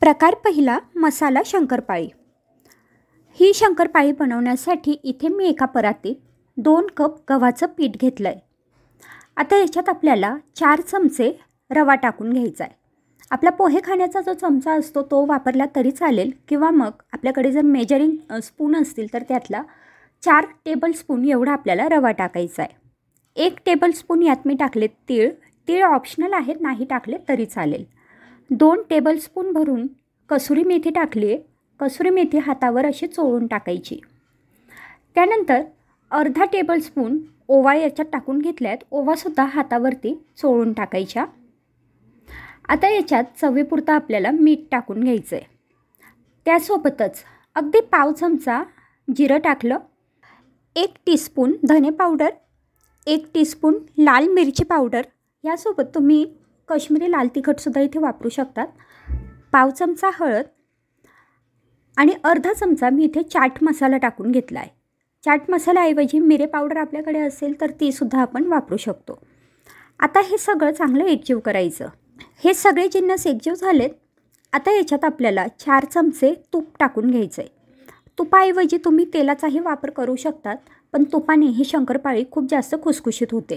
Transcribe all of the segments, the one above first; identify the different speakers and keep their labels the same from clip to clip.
Speaker 1: प्रकार पहिला मसाला शंकरपाळी ही शंकरपाळी बनवण्यासाठी इथे मी एका परातीत दोन कप गव्हाचं पीठ घेतलं आहे आता याच्यात आपल्याला चार चमचे रवा टाकून घ्यायचा आहे आपला पोहे खाण्याचा जो चमचा असतो तो वापरला तरी चालेल किंवा मग आपल्याकडे जर मेजरिंग स्पून असतील तर त्यातला चार टेबलस्पून एवढा आपल्याला रवा टाकायचा आहे एक टेबलस्पून यात मी टाकले तीळ तीळ ऑप्शनल आहेत नाही टाकले तरी चालेल दोन टेबलस्पून भरून कसुरी मेथी टाकली आहे कसुरी मेथी हातावर अशी चोळून टाकायची त्यानंतर अर्धा टेबलस्पून ओवा याच्यात टाकून घेतल्यात ओवासुद्धा हातावरती चोळून टाकायच्या आता याच्यात चवीपुरता आपल्याला मीठ टाकून घ्यायचं आहे त्यासोबतच अगदी पाव चमचा जिरं टाकलं एक टीस्पून धने पावडर एक टीस्पून लाल मिरची पावडर यासोबत तुम्ही कश्मीरी लाल तिखटसुद्धा इथे वापरू शकतात पाव चमचा हळद आणि अर्धा चमचा मी इथे चाट मसाला टाकून घेतला आहे चाट मसाल्याऐवजी मिरे पावडर आपल्याकडे असेल तर तीसुद्धा आपण वापरू शकतो आता हे सगळं चांगलं एकजीव करायचं हे सगळे जिन्नस एकजीव झालेत आता याच्यात आपल्याला चार चमचे तूप टाकून घ्यायचं आहे तुपाऐवजी तुम्ही तेलाचाही वापर करू शकतात पण तुपाने ही शंकरपाळी खूप जास्त खुसखुशीत होते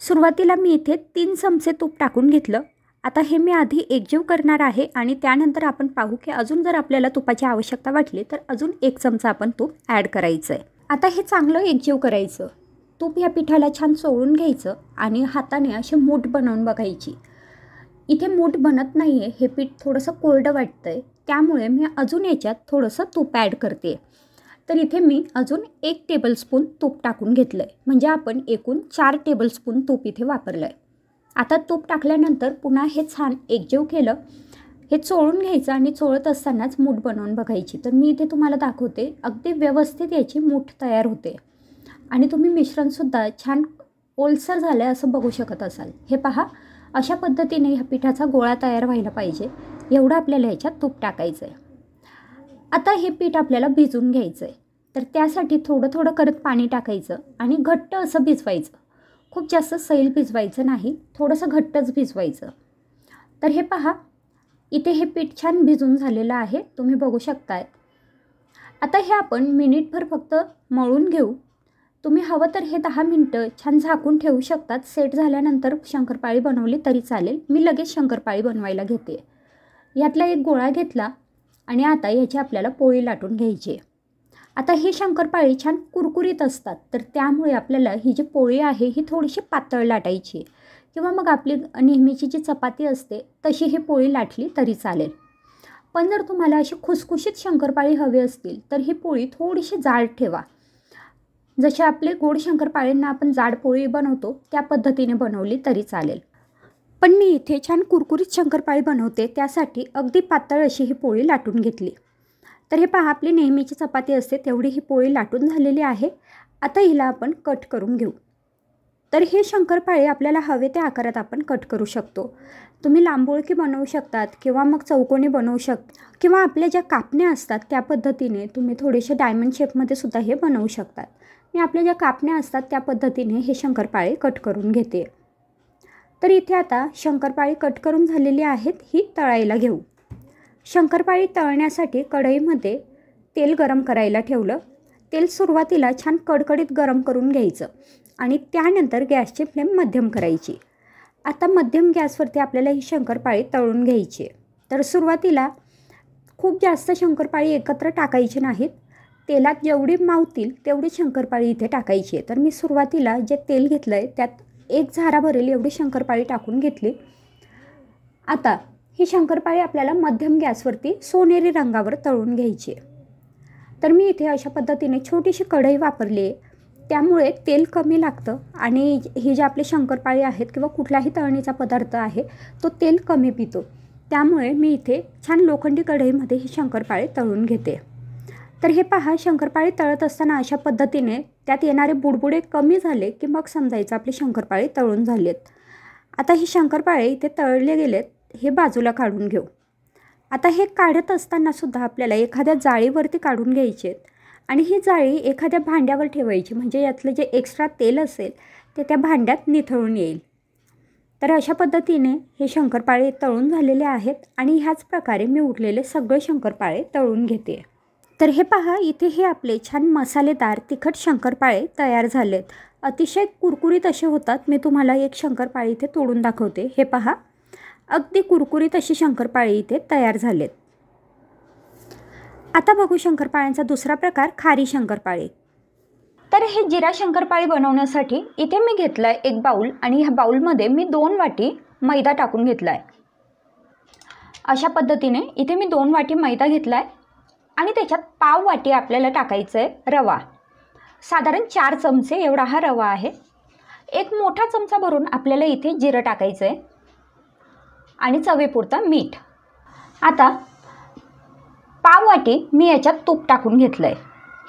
Speaker 1: सुरुवातीला मी इथे तीन चमचे तूप टाकून घेतलं आता हे मी आधी एकजीव करणार आहे आणि त्यानंतर आपण पाहू की अजून जर आपल्याला तुपाची आवश्यकता वाटली तर अजून एक चमचा आपण तूप ॲड करायचं आहे आता हे चांगलं एकजीव करायचं तूप या पिठाला छान चोळून घ्यायचं आणि हाताने असे मूठ बनवून बघायची इथे मूठ बनत नाही आहे हे पीठ थोडंसं कोरडं वाटतं आहे त्यामुळे मी अजून याच्यात थोडंसं तूप ॲड करते तर इथे मी अजून एक टेबलस्पून तूप टाकून घेतलं आहे म्हणजे आपण एकूण चार टेबलस्पून तूप इथे वापरलं आहे आता तूप टाकल्यानंतर पुन्हा हे छान एकजीव केलं हे चोळून घ्यायचं आणि चोळत असतानाच मूठ बनवून बघायची तर मी इथे तुम्हाला दाखवते अगदी व्यवस्थित याची मूठ तयार होते आणि तुम्ही मिश्रणसुद्धा छान ओलसर झालं आहे असं बघू शकत असाल हे पहा अशा पद्धतीने ह्या पिठाचा गोळा तयार व्हायला पाहिजे एवढं आपल्याला ह्याच्यात तूप टाकायचं आहे आता हे पीठ आपल्याला भिजून घ्यायचं आहे तर त्यासाठी थोडं थोडं करत पाणी टाकायचं आणि घट्ट असं भिजवायचं खूप जास्त सैल भिजवायचं नाही थोडंसं घट्टच भिजवायचं तर हे पहा इथे हे पीठ छान भिजून झालेलं आहे तुम्ही बघू शकताय आता हे आपण मिनिटभर फक्त मळून घेऊ तुम्ही हवं तर हे दहा मिनटं छान झाकून ठेवू शकतात सेट झाल्यानंतर शंकरपाळी बनवली तरी चालेल मी लगेच शंकरपाळी बनवायला घेते यातला एक गोळा घेतला आणि आता ह्याची आपल्याला पोळी लाटून घ्यायची आहे आता ही शंकरपाळी छान कुरकुरीत असतात तर त्यामुळे आपल्याला ही जी पोळी आहे ही थोडीशी पातळ लाटायची किंवा मग आपली नेहमीची जी चपाती असते तशी ही पोळी लाटली तरी चालेल पण जर तुम्हाला अशी खुसखुशीत शंकरपाळी हवी असतील तर ही पोळी थोडीशी जाड ठेवा जसे आपले गोड शंकरपाळींना आपण जाड पोळी बनवतो त्या पद्धतीने बनवली तरी चालेल पण मी इथे छान कुरकुरीत शंकरपाळी बनवते त्यासाठी अगदी पातळ अशी ही पोळी लाटून घेतली तर हे पहा आपली नेहमीची चपाती असते तेवढी ही पोळी लाटून झालेली आहे आता हिला आपण कट करून घेऊ तर हे शंकरपाळी आपल्याला हवे त्या आकारात आपण कट करू शकतो तुम्ही लांबोळकी बनवू शकतात किंवा मग चौकोनी बनवू शक किंवा आपल्या ज्या कापण्या असतात त्या पद्धतीने तुम्ही थोडेसे डायमंड शेपमध्ये सुद्धा हे बनवू शकतात मी आपल्या ज्या कापण्या असतात त्या पद्धतीने हे शंकरपाळे कट करून घेते तर इथे आता शंकरपाळी कट करून झालेली आहेत ही तळायला घेऊ शंकरपाळी तळण्यासाठी कढईमध्ये तेल गरम करायला ठेवलं तेल सुरुवातीला छान कडकडीत गरम करून घ्यायचं आणि त्यानंतर गॅसची फ्लेम मध्यम करायची आता मध्यम गॅसवरती आपल्याला ही शंकरपाळी तळून घ्यायची तर सुरुवातीला खूप जास्त शंकरपाळी एकत्र टाकायची नाहीत तेलात जेवढी मावतील तेवढी शंकरपाळी इथे टाकायची आहे तर मी सुरुवातीला जे तेल घेतलं आहे त्यात एक झारा भरेल एवढी शंकरपाळी टाकून घेतली आता ही शंकरपाळी आपल्याला मध्यम गॅसवरती सोनेरी रंगावर तळून घ्यायची आहे तर मी इथे अशा पद्धतीने छोटीशी कढई वापरली आहे त्यामुळे तेल कमी लागतं आणि ही जे आपले शंकरपाळी आहेत किंवा कुठलाही तळणीचा पदार्थ आहे तो तेल कमी पितो त्यामुळे मी इथे छान लोखंडी कढईमध्ये ही शंकरपाळी तळून घेते तर हे पहा शंकरपाळी तळत असताना अशा पद्धतीने त्यात येणारे बुडबुडे कमी झाले की मग समजायचं आपली शंकरपाळे तळून झालेत आहेत आता ही शंकरपाळे इथे तळले गेलेत हे बाजूला काढून घेऊ आता हे काढत असतानासुद्धा आपल्याला एखाद्या जाळीवरती काढून घ्यायचे आहेत आणि ही जाळी एखाद्या भांड्यावर ठेवायची म्हणजे यातलं जे एक्स्ट्रा तेल असेल ते त्या भांड्यात निथळून येईल तर अशा पद्धतीने हे शंकरपाळे तळून झालेले आहेत आणि ह्याच प्रकारे मी उरलेले सगळे शंकरपाळे तळून घेते तर हे पहा इथे हे आपले छान मसालेदार तिखट शंकरपाळे तयार झालेत अतिशय कुरकुरीत असे होतात मी तुम्हाला एक शंकरपाळी इथे तोडून दाखवते हे पहा अगदी कुरकुरीत अशी शंकरपाळी इथे तयार झालेत आता बघू शंकरपाळ्यांचा दुसरा प्रकार खारी शंकरपाळी तर हे जिरा शंकरपाळी बनवण्यासाठी इथे मी घेतलाय एक बाऊल आणि ह्या बाऊलमध्ये मी दोन वाटी मैदा टाकून घेतला अशा पद्धतीने इथे मी दोन वाटी मैदा घेतला आणि त्याच्यात पाव वाटी आपल्याला टाकायचं आहे रवा साधारण चार चमचे एवढा हा रवा आहे एक मोठा चमचा भरून आपल्याला इथे जिरं टाकायचं आहे आणि चवेपुरतं मीठ आता पाव वाटी मी याच्यात तूप टाकून घेतलं आहे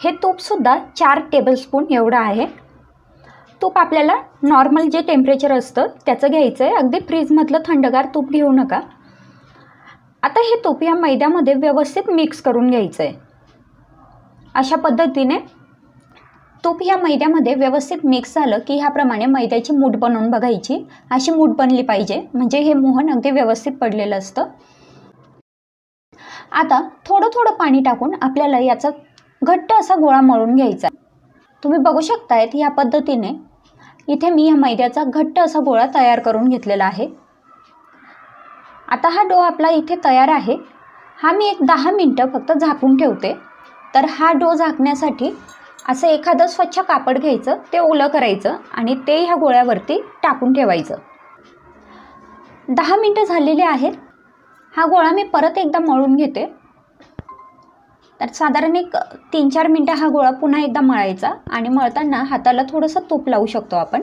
Speaker 1: हे तूपसुद्धा चार टेबलस्पून एवढं आहे तूप आपल्याला नॉर्मल जे टेम्परेचर असतं त्याचं घ्यायचं आहे अगदी फ्रीजमधलं थंडगार तूप घेऊ नका आता हे तूप या मैद्यामध्ये व्यवस्थित मिक्स करून घ्यायचं आहे अशा पद्धतीने तूप ह्या मैद्यामध्ये व्यवस्थित मिक्स झालं की ह्याप्रमाणे मैद्याची मूठ बनवून बघायची अशी मूठ बनली पाहिजे म्हणजे हे मोहन अगदी व्यवस्थित पडलेलं असतं आता थोडं थोडं पाणी टाकून आपल्याला याचा घट्ट असा गोळा मळून घ्यायचा तुम्ही बघू शकतायत ह्या पद्धतीने इथे मी ह्या मैद्याचा घट्ट असा गोळा तयार करून घेतलेला आहे आता हा डो आपला इथे तयार आहे हा मी एक दहा मिनटं फक्त झाकून ठेवते तर हा डो झाकण्यासाठी असं एखादं स्वच्छ कापड घ्यायचं ते ओलं करायचं आणि ते ह्या गोळ्यावरती टाकून ठेवायचं दहा मिनटं झालेली आहेत हा गोळा मी परत एकदा मळून घेते तर साधारण एक तीन चार मिनटं हा गोळा पुन्हा एकदा मळायचा आणि मळताना हाताला थोडंसं तूप लावू शकतो आपण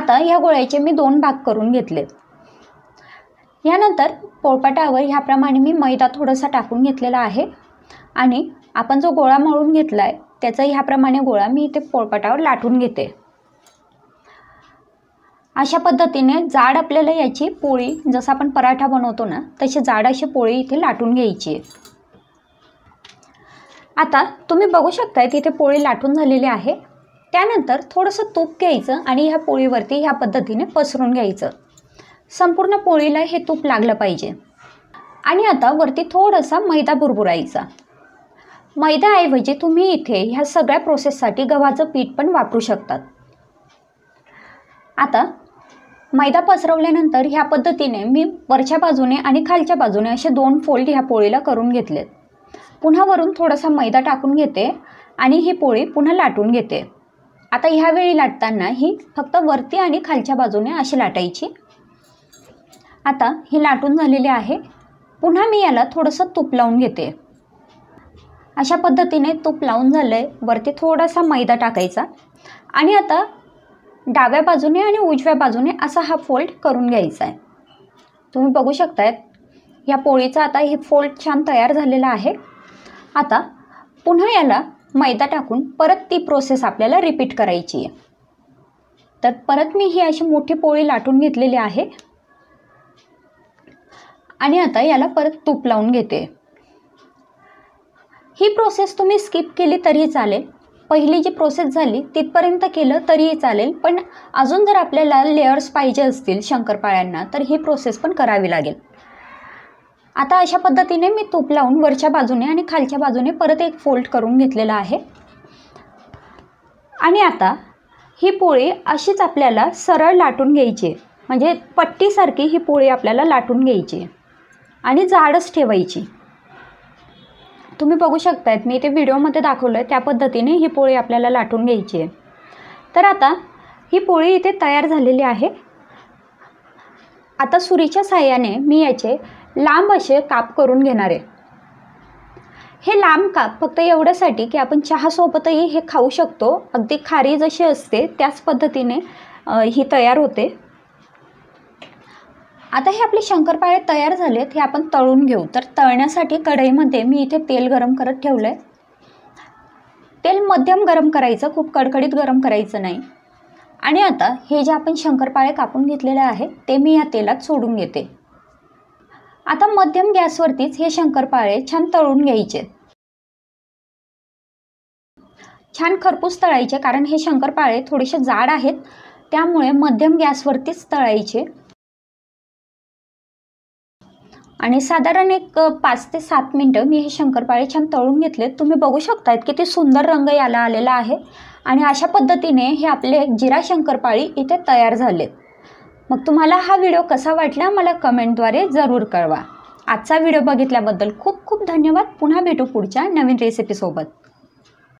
Speaker 1: आता ह्या गोळ्याचे मी दोन भाग करून घेतले यानंतर पोळपाटावर ह्याप्रमाणे मी मैदा थोडासा टाकून घेतलेला आहे आणि आपण जो गोळा मळून घेतला आहे त्याचा ह्याप्रमाणे गोळा मी इथे पोळपाटावर लाटून घेते अशा पद्धतीने जाड आपल्याला याची पोळी जसं आपण पराठा बनवतो ना तशी जाड अशी पोळी इथे लाटून घ्यायची आहे आता तुम्ही बघू शकताय तिथे पोळी लाटून झालेली आहे त्यानंतर थोडंसं तूप घ्यायचं आणि ह्या पोळीवरती ह्या पद्धतीने पसरून घ्यायचं संपूर्ण पोळीला हे तूप लागलं पाहिजे आणि आता वरती थोडासा मैदा बुरबुरायचा मैद्याऐवजी तुम्ही इथे ह्या सगळ्या प्रोसेससाठी गव्हाचं पीठ पण वापरू शकतात आता मैदा पसरवल्यानंतर ह्या पद्धतीने मी वरच्या बाजूने आणि खालच्या बाजूने असे दोन फोल्ड ह्या पोळीला करून घेतलेत पुन्हा वरून थोडासा मैदा टाकून घेते आणि ही पोळी पुन्हा लाटून घेते आता ह्यावेळी लाटताना ही फक्त वरती आणि खालच्या बाजूने अशी लाटायची आता हे लाटून झालेले आहे पुन्हा मी याला थोडंसं तूप लावून घेते अशा पद्धतीने तूप लावून झालं आहे वरती थोडासा मैदा टाकायचा आणि आता डाव्या बाजूने आणि उजव्या बाजूने असा हा फोल्ड करून घ्यायचा आहे तुम्ही बघू शकतायत या पोळीचा आता हे फोल्ड छान तयार झालेला आहे आता पुन्हा याला मैदा टाकून परत ती प्रोसेस आपल्याला रिपीट करायची आहे तर परत मी ही अशी मोठी पोळी लाटून घेतलेली आहे आणि आता याला परत तूप लावून घेते ही प्रोसेस तुम्ही स्किप केली तरी चालेल पहिली जी प्रोसेस झाली तिथपर्यंत केलं तरीही चालेल पण अजून जर आपल्याला लेअर्स पाहिजे असतील शंकरपाळ्यांना तर ही प्रोसेस पण करावी लागेल आता अशा पद्धतीने मी तूप लावून वरच्या बाजूने आणि खालच्या बाजूने परत एक फोल्ड करून घेतलेला आहे आणि आता ही पोळी अशीच आपल्याला सरळ लाटून घ्यायची म्हणजे पट्टीसारखी ही पोळी आपल्याला लाटून घ्यायची आणि जाडच ठेवायची तुम्ही बघू शकतायत मी ते व्हिडिओमध्ये दाखवलं आहे त्या पद्धतीने ही पोळी आपल्याला लाटून घ्यायची आहे तर आता ही पोळी इथे तयार झालेली आहे आता सुरीच्या साह्याने मी याचे लांब असे काप करून घेणार आहे हे लांब काप फक्त एवढ्यासाठी की आपण चहासोबतही हे खाऊ शकतो अगदी खारी जशी असते त्याच पद्धतीने ही तयार होते आता हे आपले शंकरपाळे तयार झालेत हे आपण तळून घेऊ तर तळण्यासाठी कढईमध्ये मी इथे तेल गरम करत ठेवलं आहे तेल मध्यम गरम करायचं खूप कडकडीत गरम करायचं नाही आणि आता हे जे आपण शंकरपाळे कापून घेतलेले आहे ते मी या तेलात सोडून घेते आता मध्यम गॅसवरतीच हे शंकरपाळे छान तळून घ्यायचे छान खरपूस तळायचे कारण हे शंकरपाळे थोडेसे जाड आहेत त्यामुळे मध्यम गॅसवरतीच तळायचे आणि साधारण एक पाच ते सात मिनटं मी हे शंकरपाळी छान तळून घेतले तुम्ही बघू शकतायत किती सुंदर रंग याला आलेला आहे आणि अशा पद्धतीने हे आपले जिरा शंकरपाळी इथे तयार झालेत मग तुम्हाला हा व्हिडिओ कसा वाटला मला कमेंटद्वारे जरूर कळवा आजचा व्हिडिओ बघितल्याबद्दल खूप खूप धन्यवाद पुन्हा भेटू पुढच्या नवीन रेसिपीसोबत